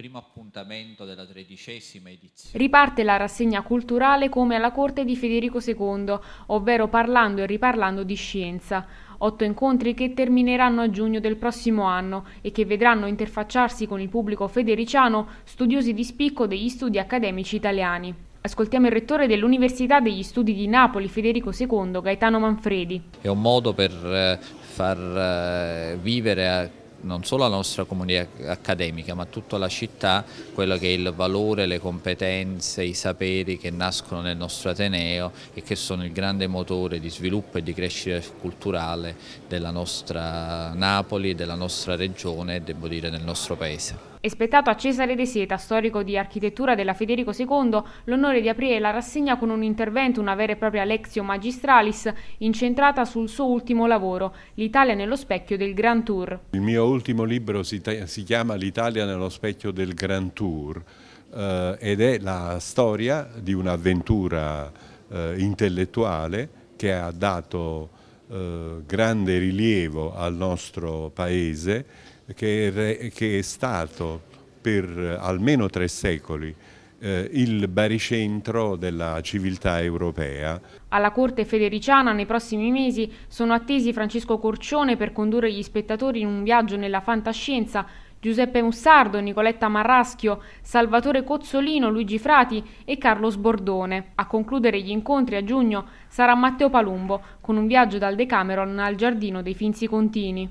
primo appuntamento della tredicesima edizione. Riparte la rassegna culturale come alla corte di Federico II, ovvero parlando e riparlando di scienza. Otto incontri che termineranno a giugno del prossimo anno e che vedranno interfacciarsi con il pubblico federiciano studiosi di spicco degli studi accademici italiani. Ascoltiamo il rettore dell'Università degli Studi di Napoli, Federico II, Gaetano Manfredi. È un modo per eh, far eh, vivere a non solo la nostra comunità accademica ma tutta la città quello che è il valore, le competenze, i saperi che nascono nel nostro Ateneo e che sono il grande motore di sviluppo e di crescita culturale della nostra Napoli, della nostra regione e devo dire del nostro paese. È spettato a Cesare De Seta, storico di architettura della Federico II, l'onore di aprire la rassegna con un intervento, una vera e propria lexio magistralis, incentrata sul suo ultimo lavoro, L'Italia nello specchio del Grand Tour. Il mio ultimo libro si, si chiama L'Italia nello specchio del Grand Tour eh, ed è la storia di un'avventura eh, intellettuale che ha dato eh, grande rilievo al nostro paese che è, che è stato per almeno tre secoli eh, il baricentro della civiltà europea. Alla corte federiciana nei prossimi mesi sono attesi Francesco Corcione per condurre gli spettatori in un viaggio nella fantascienza Giuseppe Mussardo, Nicoletta Marraschio, Salvatore Cozzolino, Luigi Frati e Carlo Sbordone. A concludere gli incontri a giugno sarà Matteo Palumbo con un viaggio dal Decameron al Giardino dei Finzi Contini.